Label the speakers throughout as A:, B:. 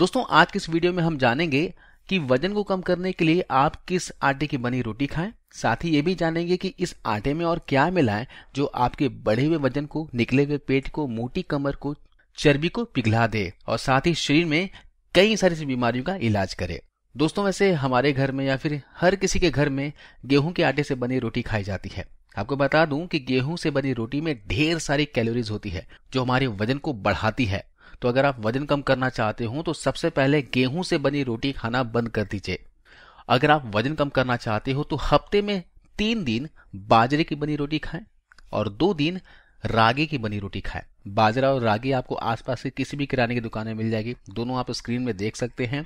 A: दोस्तों आज के इस वीडियो में हम जानेंगे कि वजन को कम करने के लिए आप किस आटे की बनी रोटी खाएं साथ ही ये भी जानेंगे कि इस आटे में और क्या मिलाएं जो आपके बढ़े हुए वजन को निकले हुए पेट को मोटी कमर को चर्बी को पिघला दे और साथ ही शरीर में कई सारी बीमारियों का इलाज करे दोस्तों वैसे हमारे घर में या फिर हर किसी के घर में गेहूं के आटे से बनी रोटी खाई जाती है आपको बता दूं कि गेहूं से बनी रोटी में ढेर सारी कैलोरीज होती है जो हमारे वजन को बढ़ाती है तो अगर आप वजन कम करना चाहते हो तो सबसे पहले गेहूं से बनी रोटी खाना बंद कर दीजिए अगर आप वजन कम करना चाहते हो तो हफ्ते में तीन दिन बाजरे की बनी रोटी खाएं और दो दिन रागी की बनी रोटी खाएं बाजरा और रागी आपको आसपास की किसी भी किराने की दुकान में मिल जाएगी दोनों आप स्क्रीन में देख सकते हैं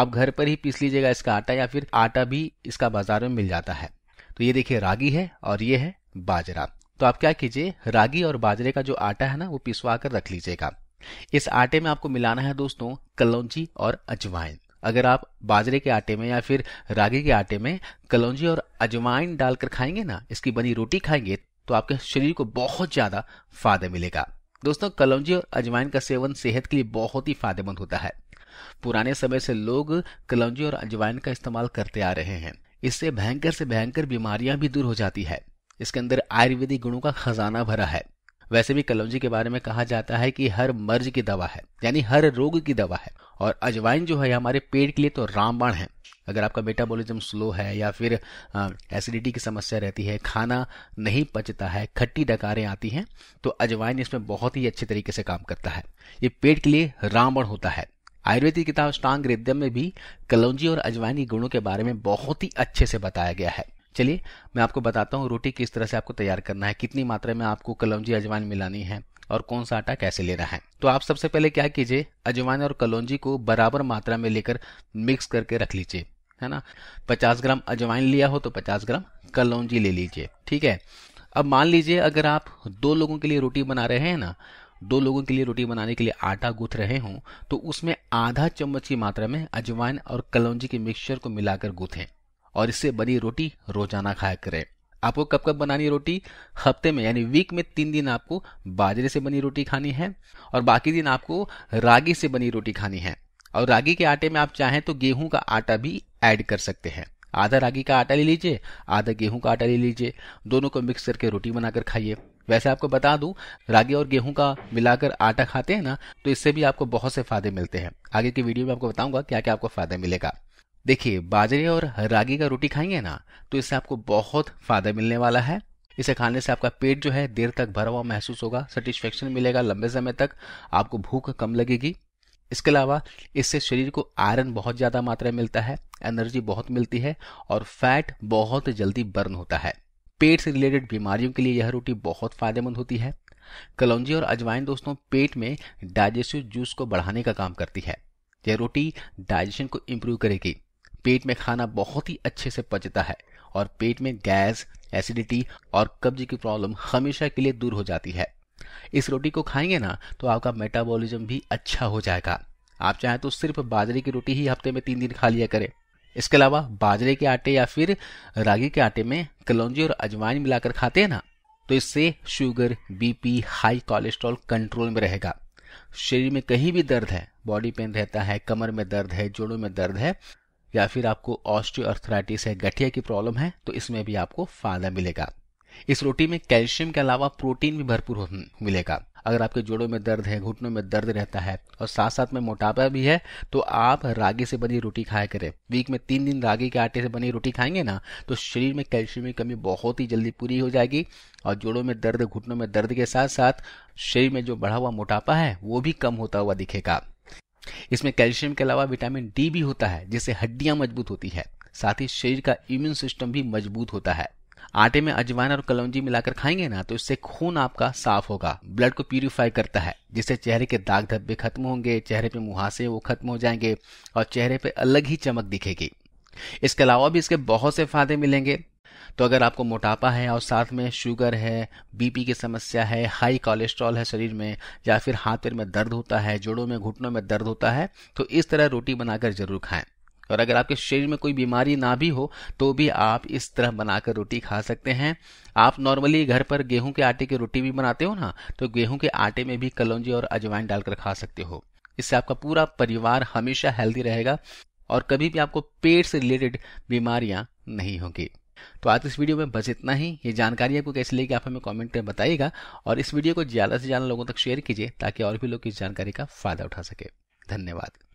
A: आप घर पर ही पीस लीजिएगा इसका आटा या फिर आटा भी इसका बाजार में मिल जाता है तो ये देखिए रागी है और ये है बाजरा तो आप क्या कीजिए रागी और बाजरे का जो आटा है ना वो पिसवा कर रख लीजिएगा इस आटे में आपको मिलाना है दोस्तों कलौजी और अजवाइन अगर आप बाजरे के आटे में या फिर रागी के आटे में कलौजी और अजवाइन डालकर खाएंगे ना इसकी बनी रोटी खाएंगे तो आपके शरीर को बहुत ज्यादा फायदा मिलेगा दोस्तों कलौजी और अजवाइन का सेवन सेहत के लिए बहुत ही फायदेमंद होता है पुराने समय से लोग कलौजी और अजवाइन का इस्तेमाल करते आ रहे हैं इससे भयंकर से भयंकर बीमारियां भी दूर हो जाती है इसके अंदर आयुर्वेदिक गुणों का खजाना भरा है वैसे भी कलौजी के बारे में कहा जाता है कि हर मर्ज की दवा है यानी हर रोग की दवा है और अजवाइन जो है हमारे पेट के लिए तो रामबाण है अगर आपका मेटाबॉलिज्म स्लो है या फिर एसिडिटी की समस्या रहती है खाना नहीं पचता है खट्टी डकारें आती हैं तो अजवाइन इसमें बहुत ही अच्छे तरीके से काम करता है ये पेट के लिए रामबण होता है आयुर्वेदिक किताब स्टांग हृदय में भी कलौजी और अजवाइन के गुणों के बारे में बहुत ही अच्छे से बताया गया है चलिए मैं आपको बताता हूँ रोटी किस तरह से आपको तैयार करना है कितनी मात्रा में आपको कलौंजी अजवाइन मिलानी है और कौन सा आटा कैसे लेना है तो आप सबसे पहले क्या कीजिए अजवाइन और कलौंजी को बराबर मात्रा में लेकर मिक्स करके रख लीजिए है ना पचास ग्राम अजवाइन लिया हो तो पचास ग्राम कलौजी ले लीजिए ठीक है अब मान लीजिए अगर आप दो लोगों के लिए रोटी बना रहे हैं ना दो लोगों के लिए रोटी बनाने के लिए आटा गूथ रहे हों तो उसमें आधा चम्मच की मात्रा में अजवाइन और कलौंजी के मिक्सचर को मिलाकर गूथें और इससे बनी रोटी रोजाना खाया करें आपको कब कब बनानी रोटी हफ्ते में यानी वीक में तीन दिन आपको बाजरे से बनी रोटी खानी है और बाकी दिन आपको रागी से बनी रोटी खानी है और रागी के आटे में आप चाहें तो गेहूं का आटा भी ऐड कर सकते हैं आधा रागी का आटा ले लीजिए आधा गेहूं का आटा ले लीजिए दोनों को मिक्स करके रोटी बनाकर खाइए वैसे आपको बता दूं रागी और गेहूं का मिलाकर आटा खाते हैं ना तो इससे भी आपको बहुत से फायदे मिलते हैं आगे की वीडियो में आपको बताऊंगा क्या क्या आपको फायदा मिलेगा देखिए बाजरे और रागी का रोटी खाएंगे ना तो इससे आपको बहुत फायदा मिलने वाला है इसे खाने से आपका पेट जो है देर तक भरा हुआ महसूस होगा सेटिस्फेक्शन मिलेगा लंबे समय तक आपको भूख कम लगेगी इसके अलावा इससे शरीर को आयरन बहुत ज़्यादा मात्रा में मिलता है एनर्जी बहुत मिलती है और फैट बहुत जल्दी बर्न होता है पेट से रिलेटेड बीमारियों के लिए यह रोटी बहुत फायदेमंद होती है कलौजी और अजवाइन दोस्तों पेट में डाइजेस्टिव जूस को बढ़ाने का काम करती है यह रोटी डाइजेशन को इम्प्रूव करेगी पेट में खाना बहुत ही अच्छे से पचता है और पेट में गैस एसिडिटी और कब्ज की प्रॉब्लम हमेशा के लिए दूर हो जाती है इस रोटी को खाएंगे ना तो आपका मेटाबॉलिज्म भी अच्छा हो जाएगा आप चाहें तो सिर्फ बाजरे की रोटी ही हफ्ते में तीन दिन खा लिया करें इसके अलावा बाजरे के आटे या फिर रागी के आटे में कलौजी और अजवाइन मिलाकर खाते हैं ना तो इससे sugar BP high cholesterol control में रहेगा शरीर में कहीं भी दर्द है बॉडी पेन रहता है कमर में दर्द है जोड़ों में दर्द है या फिर आपको ऑस्टियो है गठिया की प्रॉब्लम है तो इसमें भी आपको फायदा मिलेगा इस रोटी में कैल्शियम के अलावा प्रोटीन भी भरपूर मिलेगा अगर आपके जोड़ों में दर्द है घुटनों में दर्द रहता है और साथ साथ में मोटापा भी है तो आप रागी से बनी रोटी खाया करें वीक में तीन दिन रागी के आटे से बनी रोटी खाएंगे ना तो शरीर में कैल्शियम की कमी बहुत ही जल्दी पूरी हो जाएगी और जोड़ों में दर्द घुटनों में दर्द के साथ साथ शरीर में जो बढ़ा हुआ मोटापा है वो भी कम होता हुआ दिखेगा इसमें कैल्शियम के अलावा विटामिन डी भी होता है जिससे हड्डियां मजबूत होती है साथ ही शरीर का इम्यून सिस्टम भी मजबूत होता है आटे में अजवाइन और कलौजी मिलाकर खाएंगे ना तो इससे खून आपका साफ होगा ब्लड को प्यूरिफाई करता है जिससे चेहरे के दाग धब्बे खत्म होंगे चेहरे पे मुहासे वो खत्म हो जाएंगे और चेहरे पे अलग ही चमक दिखेगी इसके अलावा भी इसके बहुत से फायदे मिलेंगे तो अगर आपको मोटापा है और साथ में शुगर है बीपी की समस्या है हाई कोलेस्ट्रॉल है शरीर में या फिर हाथ पैर में दर्द होता है जोड़ों में घुटनों में दर्द होता है तो इस तरह रोटी बनाकर जरूर खाएं और अगर आपके शरीर में कोई बीमारी ना भी हो तो भी आप इस तरह बनाकर रोटी खा सकते हैं आप नॉर्मली घर पर गेहूं के आटे की रोटी भी बनाते हो ना तो गेहूं के आटे में भी कलौजी और अजवाइन डालकर खा सकते हो इससे आपका पूरा परिवार हमेशा हेल्दी रहेगा और कभी भी आपको पेट से रिलेटेड बीमारियां नहीं होंगी तो आज इस वीडियो में बस इतना ही ये जानकारी आपको कैसे लेगी आप हमें कॉमेंट में बताइएगा और इस वीडियो को ज़्यादा से ज़्यादा लोगों तक शेयर कीजिए ताकि और भी लोग इस जानकारी का फ़ायदा उठा सके धन्यवाद